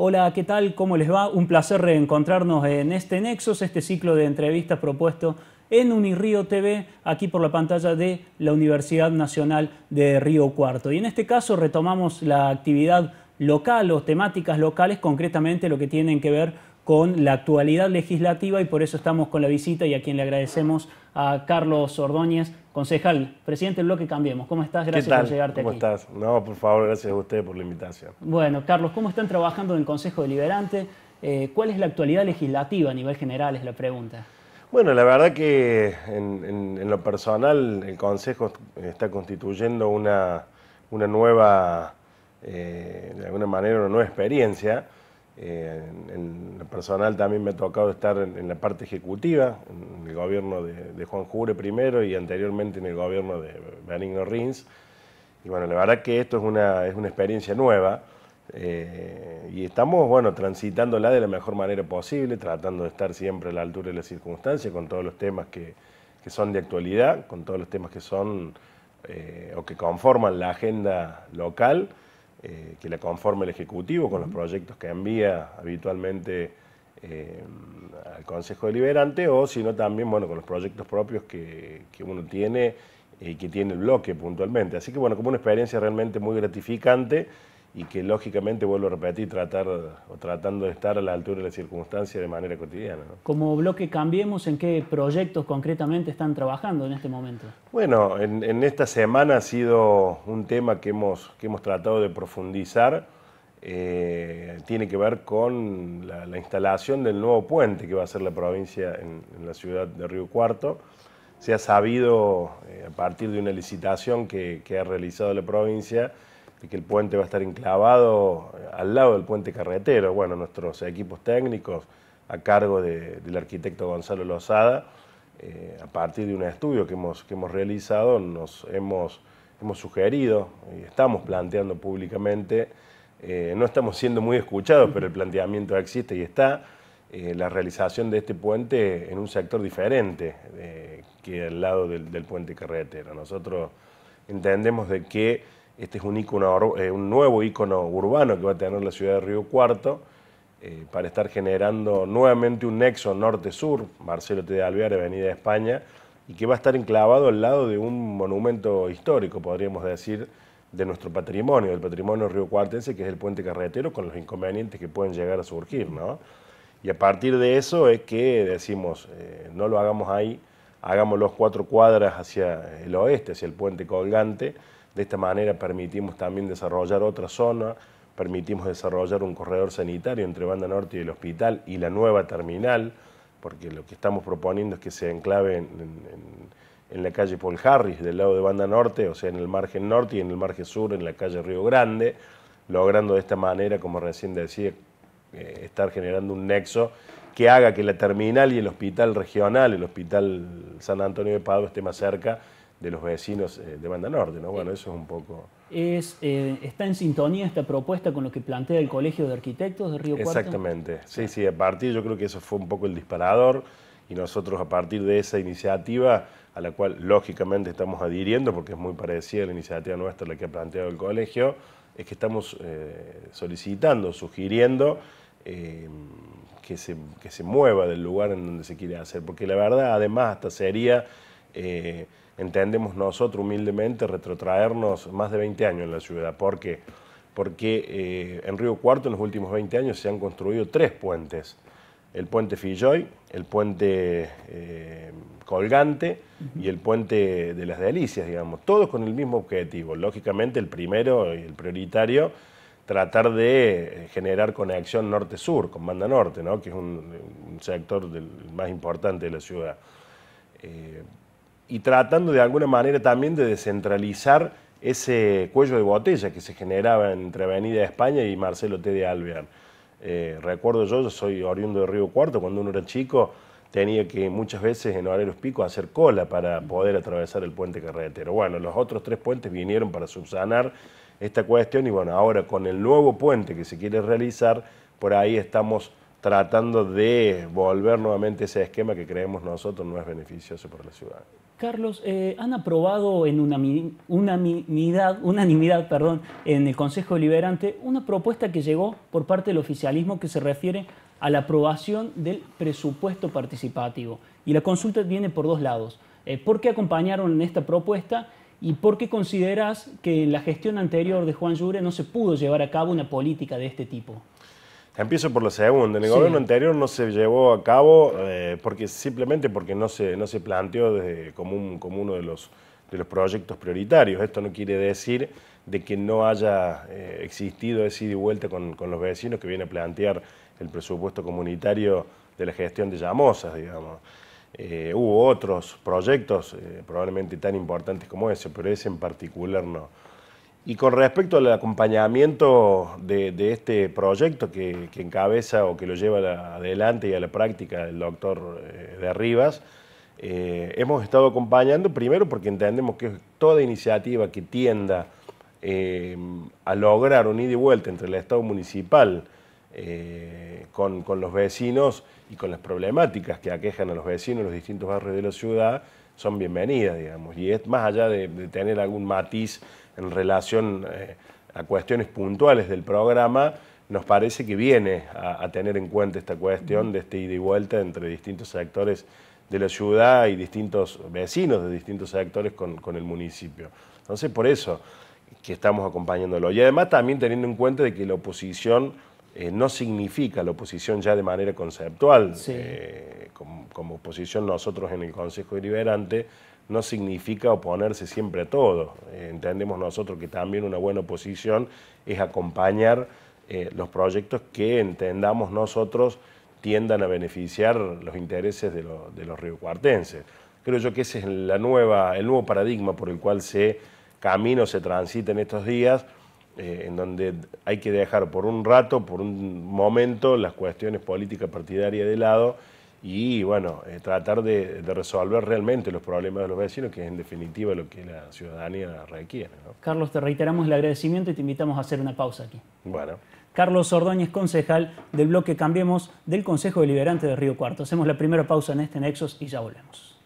Hola, ¿qué tal? ¿Cómo les va? Un placer reencontrarnos en este Nexos, este ciclo de entrevistas propuesto en Unirío TV, aquí por la pantalla de la Universidad Nacional de Río Cuarto. Y en este caso retomamos la actividad local o temáticas locales, concretamente lo que tienen que ver con la actualidad legislativa y por eso estamos con la visita y a quien le agradecemos a Carlos Ordóñez, concejal, presidente del bloque Cambiemos. ¿Cómo estás? Gracias por llegarte ¿Cómo aquí. ¿Cómo estás? No, por favor, gracias a usted por la invitación. Bueno, Carlos, ¿cómo están trabajando en el Consejo Deliberante? Eh, ¿Cuál es la actualidad legislativa a nivel general? Es la pregunta. Bueno, la verdad que en, lo personal el Consejo está constituyendo una, nueva, eh, de alguna manera, una nueva experiencia eh, en, lo personal también me ha tocado estar en, la parte ejecutiva, en el gobierno de, Juan Jure primero y anteriormente en el gobierno de Benigno Rins. Y bueno, la verdad que esto es una, es una experiencia nueva eh, y estamos, bueno, transitándola de la mejor manera posible, tratando de estar siempre a la altura de las circunstancias con todos los temas que, que son de actualidad, con todos los temas que son eh, o que conforman la agenda local eh, que la conforma el Ejecutivo con los proyectos que envía habitualmente eh, al Consejo Deliberante o sino también con los proyectos propios que, que uno tiene y que tiene el bloque puntualmente. Así que bueno, como una experiencia realmente muy gratificante y que lógicamente, vuelvo a repetir, tratar o tratando de estar a la altura de las circunstancias de manera cotidiana. Como bloque Cambiemos, ¿en qué proyectos concretamente están trabajando en este momento? Bueno, en, esta semana ha sido un tema que hemos, que hemos tratado de profundizar. Eh, tiene que ver con la, instalación del nuevo puente que va a ser la provincia en, la ciudad de Río Cuarto. Se ha sabido, eh, a partir de una licitación que, que ha realizado la provincia, de que el puente va a estar enclavado eh, al lado del puente carretero. Bueno, nuestros equipos técnicos a cargo del arquitecto Gonzalo Lozada, eh, a partir de un estudio que hemos, que hemos realizado, nos hemos, hemos sugerido y estamos planteando públicamente, eh, no estamos siendo muy escuchados, pero el planteamiento existe y está, la realización de este puente en un sector diferente que al lado del, del puente carretero. Nosotros entendemos de que este es un, eh, nuevo icono urbano que va a tener la ciudad de Río Cuarto eh, para estar generando nuevamente un nexo norte-sur, Marcelo T. de Alvear, Avenida de España, y que va a estar enclavado al lado de un monumento histórico, podríamos decir, de nuestro patrimonio, del patrimonio rio-cuartense, que es el puente carretero, con los inconvenientes que pueden llegar a surgir. Y a partir de eso es que decimos, eh, no lo hagamos ahí, hagamos los cuatro cuadras hacia el oeste, hacia el puente colgante, de esta manera permitimos también desarrollar otra zona, permitimos desarrollar un corredor sanitario entre Banda Norte y el hospital y la nueva terminal, porque lo que estamos proponiendo es que se enclave en, la calle Paul Harris, del lado de Banda Norte, o sea, en el margen norte y en el margen sur, en la calle Río Grande, logrando de esta manera, como recién decía, eh, estar generando un nexo que haga que la terminal y el hospital regional, el hospital San Antonio de Padua, esté más cerca de los vecinos eh, de Banda Norte, ¿no? Bueno, eso es un poco... Es, eh, ¿Está en sintonía esta propuesta con lo que plantea el Colegio de Arquitectos de Río Cuarto? Exactamente, sí, sí, a partir, yo creo que eso fue un poco el disparador y nosotros a partir de esa iniciativa, a la cual lógicamente estamos adhiriendo, porque es muy parecida a la iniciativa nuestra, la que ha planteado el Colegio, es que estamos eh, solicitando, sugiriendo que, se, se mueva del lugar en donde se quiere hacer, porque la verdad además hasta sería entendemos nosotros humildemente retrotraernos más de 20 años en la ciudad. ¿Por qué? Porque eh, en Río Cuarto en los últimos 20 años se han construido tres puentes. El puente Filloy, el puente eh, Colgante y el puente de las Delicias, digamos, todos con el mismo objetivo. Lógicamente el primero y el prioritario, tratar de eh, generar conexión norte-sur, con Banda Norte, ¿no? que es un, sector del, más importante de la ciudad y tratando de alguna manera también de descentralizar ese cuello de botella que se generaba entre Avenida España y Marcelo T. de Alvear. Eh, recuerdo yo, yo soy oriundo de Río Cuarto, cuando uno era chico tenía que muchas veces en horarios pico hacer cola para poder atravesar el puente carretero. Bueno, los otros tres puentes vinieron para subsanar esta cuestión y bueno, ahora con el nuevo puente que se quiere realizar, por ahí estamos tratando de volver nuevamente ese esquema que creemos nosotros no es beneficioso para la ciudad. Carlos, eh, han aprobado en unanimidad, en el Consejo Deliberante una propuesta que llegó por parte del oficialismo que se refiere a la aprobación del presupuesto participativo. Y la consulta viene por dos lados. Eh, ¿Por qué acompañaron en esta propuesta y por qué consideras que en la gestión anterior de Juan Llure no se pudo llevar a cabo una política de este tipo? Empiezo por la segunda. En el gobierno anterior no se llevó a cabo eh, porque simplemente porque no se, no se planteó desde, como, un, como uno de los, de los proyectos prioritarios. Esto no quiere decir de que no haya eh, existido ese ida y vuelta con, los vecinos que viene a plantear el presupuesto comunitario de la gestión de llamosas, digamos. Eh, hubo otros proyectos probablemente tan importantes como ese, pero ese en particular no. Y con respecto al acompañamiento de, este proyecto que, encabeza o que lo lleva adelante y a la práctica el doctor eh, de Rivas, eh, hemos estado acompañando primero porque entendemos que toda iniciativa que tienda eh, a lograr un ida y vuelta entre el Estado municipal con, con los vecinos y con las problemáticas que aquejan a los vecinos en los distintos barrios de la ciudad, son bienvenidas, digamos. Y es más allá de, tener algún matiz en relación eh, a cuestiones puntuales del programa, nos parece que viene a, tener en cuenta esta cuestión de este ida y vuelta entre distintos sectores de la ciudad y distintos vecinos de distintos sectores con, el municipio. Entonces, por eso que estamos acompañándolo. Y además también teniendo en cuenta de que la oposición eh, no significa la oposición ya de manera conceptual. Eh, como oposición nosotros en el Consejo Deliberante, no significa oponerse siempre a todo. Eh, entendemos nosotros que también una buena oposición es acompañar eh, los proyectos que entendamos nosotros tiendan a beneficiar los intereses de, los riocuartenses. Creo yo que ese es el nuevo paradigma por el cual se camino, se transita en estos días, eh, en donde hay que dejar por un rato, por un momento, las cuestiones políticas partidarias de lado y bueno, eh, tratar de, resolver realmente los problemas de los vecinos, que es en definitiva lo que la ciudadanía requiere. Carlos, te reiteramos el agradecimiento y te invitamos a hacer una pausa aquí. Bueno. Carlos Ordóñez, concejal del bloque Cambiemos del Consejo Deliberante de Río Cuarto. Hacemos la primera pausa en este Nexos y ya volvemos.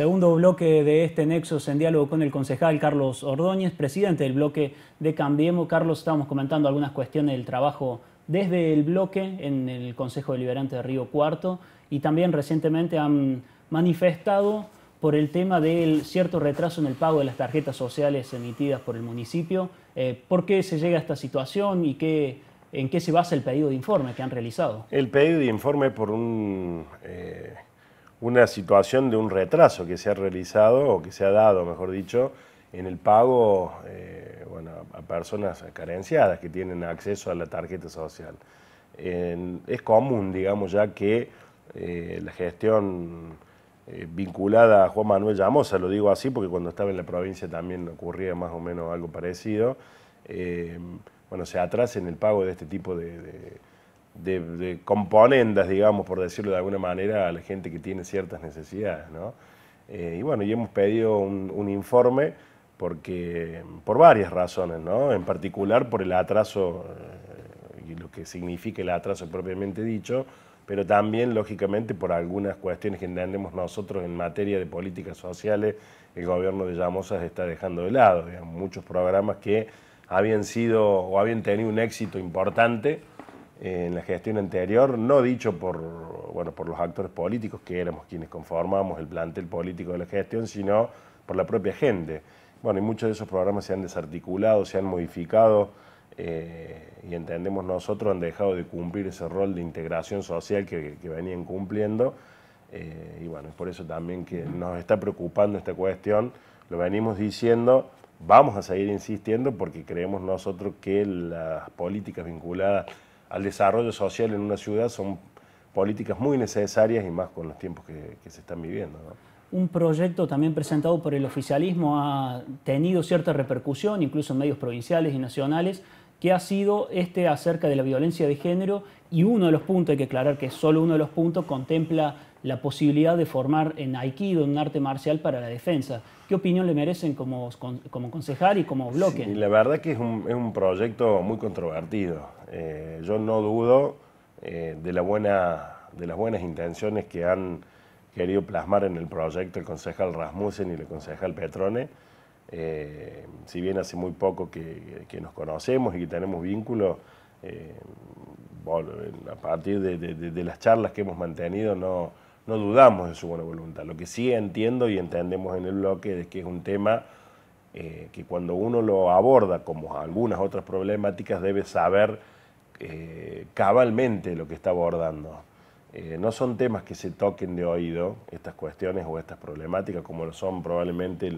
Segundo bloque de este Nexos en diálogo con el concejal Carlos Ordóñez, presidente del bloque de Cambiemos. Carlos, estábamos comentando algunas cuestiones del trabajo desde el bloque en el Consejo Deliberante de Río Cuarto y también recientemente han manifestado por el tema del cierto retraso en el pago de las tarjetas sociales emitidas por el municipio. Eh, ¿Por qué se llega a esta situación y qué, en qué se basa el pedido de informe que han realizado? El pedido de informe por un... Eh, una situación de un retraso que se ha realizado o que se ha dado, mejor dicho, en el pago eh, bueno, a personas carenciadas que tienen acceso a la tarjeta social. es común, digamos, ya que eh, la gestión eh, vinculada a Juan Manuel Llamosa, lo digo así porque cuando estaba en la provincia también ocurría más o menos algo parecido, bueno, se atrasa en el pago de este tipo de de, componendas, digamos, por decirlo de alguna manera, a la gente que tiene ciertas necesidades, ¿no? Eh, y bueno, y hemos pedido un, informe porque, por varias razones, ¿no? En particular por el atraso eh, y lo que significa el atraso propiamente dicho, pero también, lógicamente, por algunas cuestiones que entendemos nosotros en materia de políticas sociales, el gobierno de Llamosas está dejando de lado. muchos programas que habían sido o habían tenido un éxito importante en la gestión anterior, no dicho por, bueno, por los actores políticos que éramos quienes conformamos el plantel político de la gestión, sino por la propia gente. Bueno, y muchos de esos programas se han desarticulado, se han modificado eh, y entendemos nosotros han dejado de cumplir ese rol de integración social que, venían cumpliendo. Eh, y bueno, es por eso también que nos está preocupando esta cuestión, lo venimos diciendo, vamos a seguir insistiendo porque creemos nosotros que las políticas vinculadas al desarrollo social en una ciudad son políticas muy necesarias y más con los tiempos que, se están viviendo. Un proyecto también presentado por el oficialismo ha tenido cierta repercusión, incluso en medios provinciales y nacionales, que ha sido este acerca de la violencia de género y uno de los puntos, hay que aclarar que es solo uno de los puntos, contempla la posibilidad de formar en Aikido, un arte marcial para la defensa qué opinión le merecen como, como concejal y como bloque. la verdad que es un, es un proyecto muy controvertido. Eh, yo no dudo eh, de, la buena, de las buenas intenciones que han querido plasmar en el proyecto el concejal Rasmussen y el concejal Petrone. Eh, si bien hace muy poco que, nos conocemos y que tenemos vínculo, a partir de las charlas que hemos mantenido no no dudamos de su buena voluntad. Lo que sí entiendo y entendemos en el bloque es que es un tema eh, que cuando uno lo aborda, como algunas otras problemáticas, debe saber eh, cabalmente lo que está abordando. Eh, no son temas que se toquen de oído, estas cuestiones o estas problemáticas, como lo son probablemente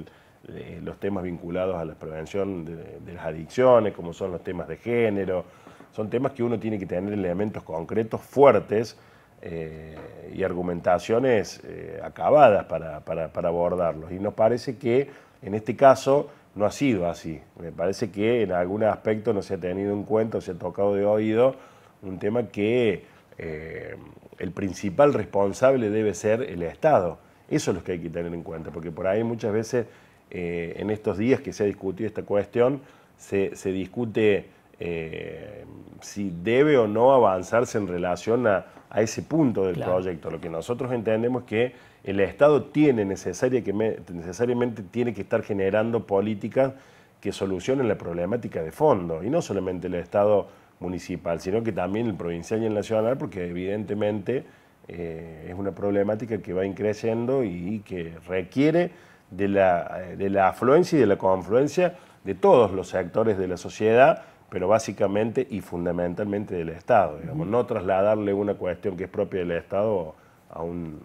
los temas vinculados a la prevención de las adicciones, como son los temas de género. Son temas que uno tiene que tener elementos concretos fuertes eh, y argumentaciones eh, acabadas para, abordarlos. Y nos parece que en este caso no ha sido así. Me parece que en algún aspecto no se ha tenido en cuenta, se ha tocado de oído un tema que eh, el principal responsable debe ser el Estado. Eso es lo que hay que tener en cuenta, porque por ahí muchas veces en estos días que se ha discutido esta cuestión, se discute eh, si debe o no avanzarse en relación a, ese punto del proyecto. Lo que nosotros entendemos es que el Estado tiene necesaria que necesariamente tiene que estar generando políticas que solucionen la problemática de fondo, y no solamente el Estado municipal, sino que también el provincial y el nacional, porque evidentemente eh, es una problemática que va increciendo y, que requiere de la, de la afluencia y de la confluencia de todos los sectores de la sociedad pero básicamente y fundamentalmente del Estado, no trasladarle una cuestión que es propia del Estado a un,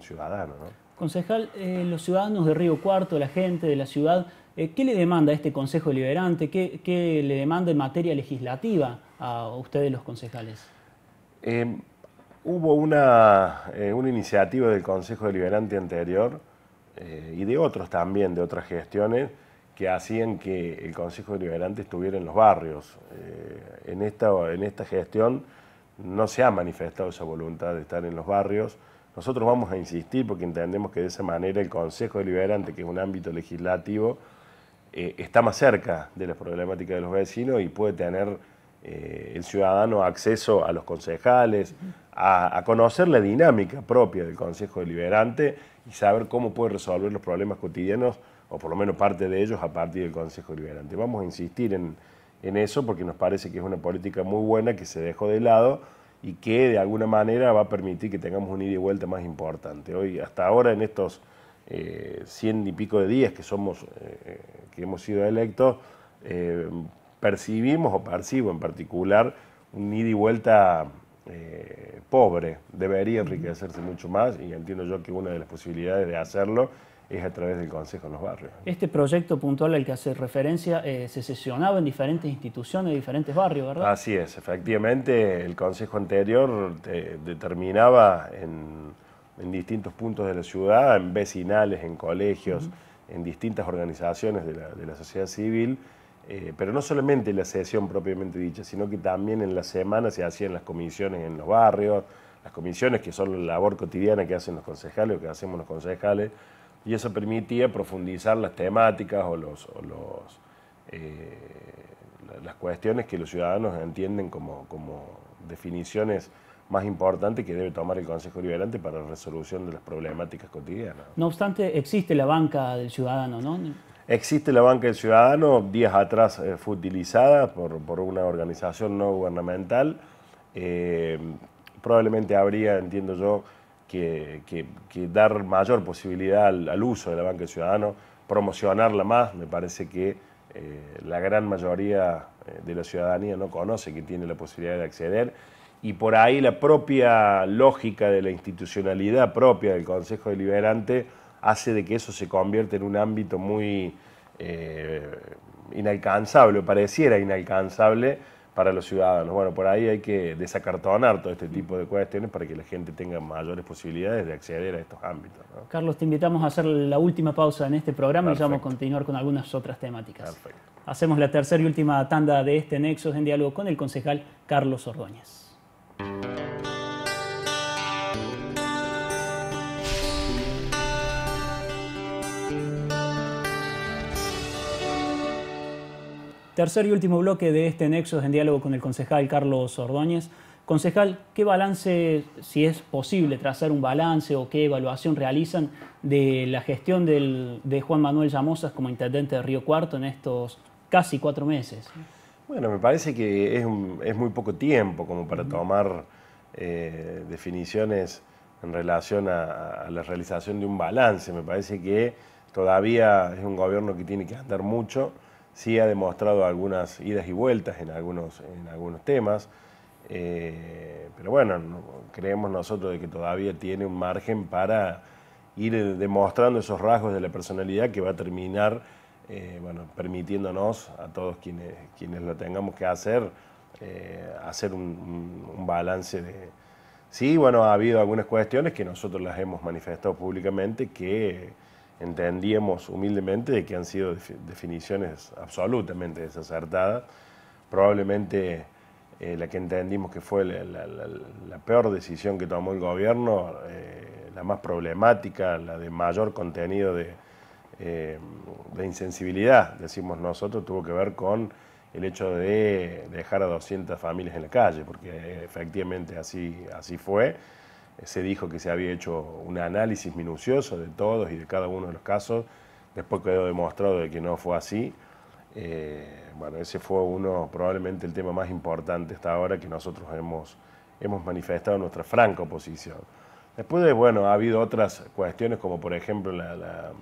ciudadano. Concejal, eh, los ciudadanos de Río Cuarto, la gente de la ciudad, eh, ¿qué le demanda este Consejo Deliberante? ¿Qué, le demanda en materia legislativa a ustedes los concejales? Eh, hubo una, una, iniciativa del Consejo Deliberante anterior y de otros también, de otras gestiones, que hacían que el Consejo Deliberante estuviera en los barrios. Eh, en, esta, en esta gestión no se ha manifestado esa voluntad de estar en los barrios. Nosotros vamos a insistir porque entendemos que de esa manera el Consejo Deliberante, que es un ámbito legislativo, eh, está más cerca de las problemáticas de los vecinos y puede tener eh, el ciudadano acceso a los concejales, a, a, conocer la dinámica propia del Consejo Deliberante y saber cómo puede resolver los problemas cotidianos o por lo menos parte de ellos, a partir del Consejo Liberante. Vamos a insistir en, eso porque nos parece que es una política muy buena que se dejó de lado y que de alguna manera va a permitir que tengamos un ida y vuelta más importante. Hoy, hasta ahora, en estos eh, cien y pico de días que somos, eh, eh, que hemos sido electos, percibimos o percibo en particular un ida y vuelta pobre. Debería enriquecerse mucho más y entiendo yo que una de las posibilidades de hacerlo es a través del Consejo en los Barrios. Este proyecto puntual al que hace referencia eh, se sesionaba en diferentes instituciones, diferentes barrios, ¿verdad? Así es, efectivamente el Consejo anterior eh, determinaba en, distintos puntos de la ciudad, en vecinales, en colegios, en distintas organizaciones de la, sociedad civil, eh, pero no solamente la sesión propiamente dicha, sino que también en la semana se hacían las comisiones en los barrios, las comisiones que son la labor cotidiana que hacen los concejales o que hacemos los concejales, y eso permitía profundizar las temáticas o, los, eh, las cuestiones que los ciudadanos entienden como, como, definiciones más importantes que debe tomar el Consejo Liberante para la resolución de las problemáticas cotidianas. No obstante, existe la banca del ciudadano, ¿no? Existe la banca del ciudadano, días atrás eh, fue utilizada por, una organización no gubernamental. Eh, probablemente habría, entiendo yo, que, dar mayor posibilidad al, uso de la banca de ciudadano, promocionarla más, me parece que eh, la gran mayoría eh, de la ciudadanía no conoce que tiene la posibilidad de acceder y por ahí la propia lógica de la institucionalidad propia del Consejo Deliberante hace de que eso se convierta en un ámbito muy eh, inalcanzable, pareciera inalcanzable, para los ciudadanos. Bueno, por ahí hay que desacartonar todo este tipo de cuestiones para que la gente tenga mayores posibilidades de acceder a estos ámbitos. Carlos, te invitamos a hacer la última pausa en este programa y vamos a continuar con algunas otras temáticas. Perfecto. Hacemos la tercera y última tanda de este Nexos en diálogo con el concejal Carlos Ordóñez. Tercer y último bloque de este nexo es en diálogo con el concejal Carlos Ordóñez. Concejal, ¿qué balance, si es posible trazar un balance o qué evaluación realizan de la gestión de Juan Manuel Llamosas como intendente de Río Cuarto en estos casi cuatro meses? Bueno, me parece que es, muy poco tiempo como para tomar eh, definiciones en relación a, a, la realización de un balance. Me parece que todavía es un gobierno que tiene que andar mucho sí ha demostrado algunas idas y vueltas en algunos, en algunos temas, eh, pero bueno, creemos nosotros de que todavía tiene un margen para ir demostrando esos rasgos de la personalidad que va a terminar eh, bueno, permitiéndonos a todos quienes, quienes lo tengamos que hacer, eh, hacer un, un, balance de... Sí, bueno, ha habido algunas cuestiones que nosotros las hemos manifestado públicamente que entendíamos humildemente de que han sido definiciones absolutamente desacertadas. Probablemente eh, la que entendimos que fue la, peor decisión que tomó el gobierno, eh, la más problemática, la de mayor contenido eh, de, insensibilidad, decimos nosotros, tuvo que ver con el hecho de dejar a 200 familias en la calle, porque efectivamente así, así fue se dijo que se había hecho un análisis minucioso de todos y de cada uno de los casos, después quedó demostrado de que no fue así. Eh, bueno, ese fue uno, probablemente el tema más importante hasta ahora que nosotros hemos, hemos manifestado nuestra franca oposición. Después de, bueno, ha habido otras cuestiones como por ejemplo la, la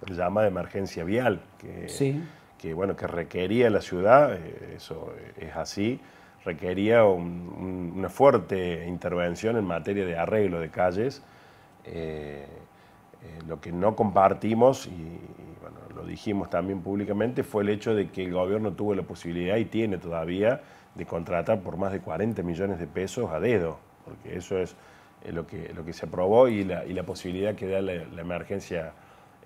de emergencia vial, que, que, bueno, que requería la ciudad, eh, eso es así requería una fuerte intervención en materia de arreglo de calles. Eh, eh, lo que no compartimos, y, lo dijimos también públicamente, fue el hecho de que el gobierno tuvo la posibilidad y tiene todavía de contratar por más de 40 millones de pesos a dedo, porque eso es lo que, lo que se aprobó y la, posibilidad que da la, emergencia.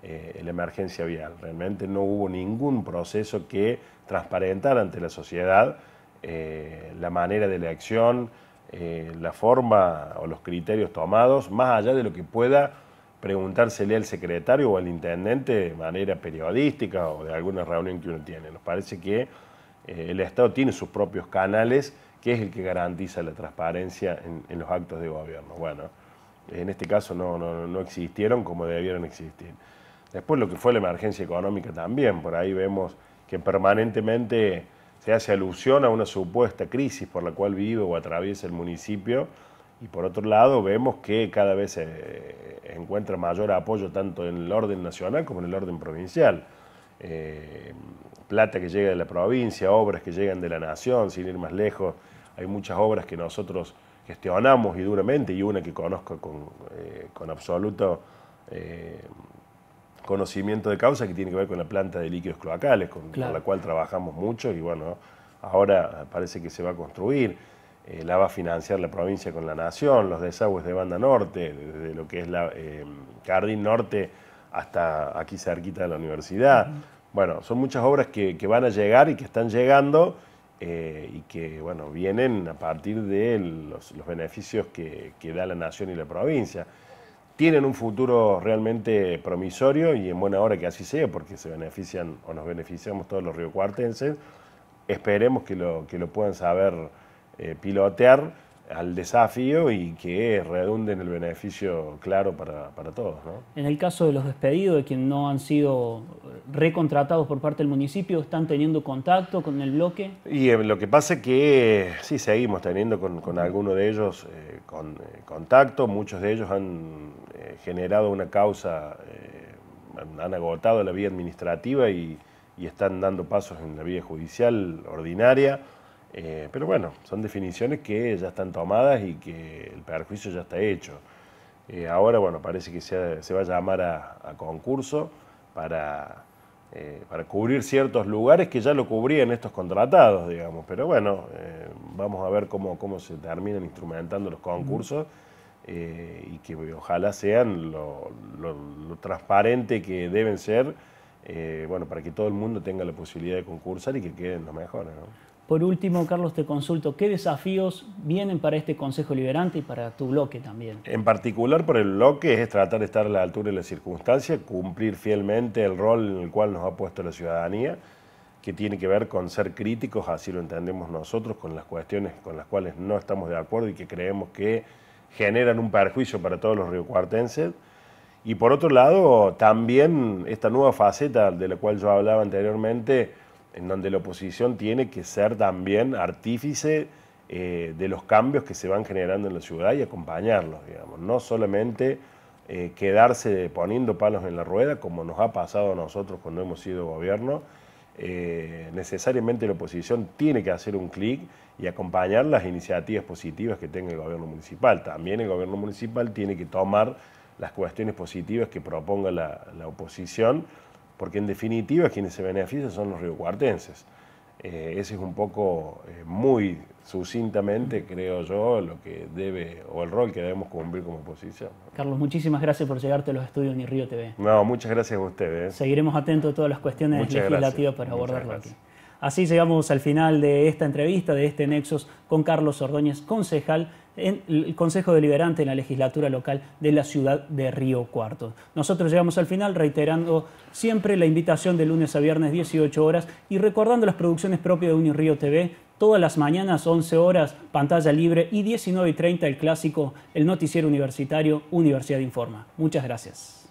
Eh, la emergencia vial. Realmente no hubo ningún proceso que transparentar ante la sociedad eh, la manera de la acción, eh, la forma o los criterios tomados, más allá de lo que pueda preguntársele al secretario o al intendente de manera periodística o de alguna reunión que uno tiene. Nos parece que eh, el Estado tiene sus propios canales, que es el que garantiza la transparencia en, los actos de gobierno. Bueno, en este caso no, no, no existieron como debieron existir. Después lo que fue la emergencia económica también, por ahí vemos que permanentemente se hace alusión a una supuesta crisis por la cual vive o atraviesa el municipio y por otro lado vemos que cada vez eh, encuentra mayor apoyo tanto en el orden nacional como en el orden provincial. Eh, plata que llega de la provincia, obras que llegan de la nación, sin ir más lejos, hay muchas obras que nosotros gestionamos y duramente y una que conozco con, eh, absoluto conocimiento de causa que tiene que ver con la planta de líquidos cloacales, con, la cual trabajamos mucho y bueno, ahora parece que se va a construir. Eh, la va a financiar la provincia con la nación, los desagües de banda norte, desde lo que es la eh, Jardín Norte hasta aquí cerquita de la universidad. Bueno, son muchas obras que, van a llegar y que están llegando eh, y que, bueno, vienen a partir de los, beneficios que da la nación y la provincia tienen un futuro realmente promisorio y en buena hora que así sea, porque se benefician o nos beneficiamos todos los Cuartenses. Esperemos que lo, que lo puedan saber eh, pilotear al desafío y que redunde en el beneficio claro para, todos. ¿no? En el caso de los despedidos, de quienes no han sido recontratados por parte del municipio, ¿están teniendo contacto con el bloque? Y eh, lo que pasa es que sí, seguimos teniendo con, alguno algunos de ellos eh, eh, contacto, muchos de ellos han generado una causa, han agotado la vía administrativa y, y están dando pasos en la vía judicial ordinaria. Eh, pero bueno, son definiciones que ya están tomadas y que el perjuicio ya está hecho. Eh, ahora, bueno, parece que se, va a llamar a, concurso eh, para, cubrir ciertos lugares que ya lo cubrían estos contratados, digamos. Pero bueno, vamos a ver cómo, se terminan instrumentando los concursos y que ojalá sean lo, transparente que deben ser, bueno, para que todo el mundo tenga la posibilidad de concursar y que queden los mejores, por último, Carlos, te consulto, ¿qué desafíos vienen para este Consejo Liberante y para tu bloque también? En particular por el bloque es tratar de estar a la altura de las circunstancias, cumplir fielmente el rol en el cual nos ha puesto la ciudadanía, que tiene que ver con ser críticos, así lo entendemos nosotros, con las cuestiones con las cuales no estamos de acuerdo y que creemos que generan un perjuicio para todos los riocuartenses. Y por otro lado, también esta nueva faceta de la cual yo hablaba anteriormente, en donde la oposición tiene que ser también artífice eh, de los cambios que se van generando en la ciudad y acompañarlos, digamos, no solamente eh, quedarse poniendo palos en la rueda, como nos ha pasado a nosotros cuando hemos sido gobierno. Eh, necesariamente la oposición tiene que hacer un clic y acompañar las iniciativas positivas que tenga el gobierno municipal. También el gobierno municipal tiene que tomar las cuestiones positivas que proponga la oposición porque en definitiva quienes se benefician son los riocuartenses. Eh, ese es un poco, eh, muy sucintamente, creo yo, lo que debe o el rol que debemos cumplir como oposición. Carlos, muchísimas gracias por llegarte a los estudios Ni Río TV. No, muchas gracias a ustedes. ¿eh? Seguiremos atentos a todas las cuestiones legislativas para abordarlo aquí. Así llegamos al final de esta entrevista, de este Nexos con Carlos Ordóñez, concejal en el Consejo Deliberante en la legislatura local de la ciudad de Río Cuarto. Nosotros llegamos al final reiterando siempre la invitación de lunes a viernes 18 horas y recordando las producciones propias de Río TV. Todas las mañanas, 11 horas, pantalla libre y 19 y 30 el clásico, el noticiero universitario Universidad Informa. Muchas gracias.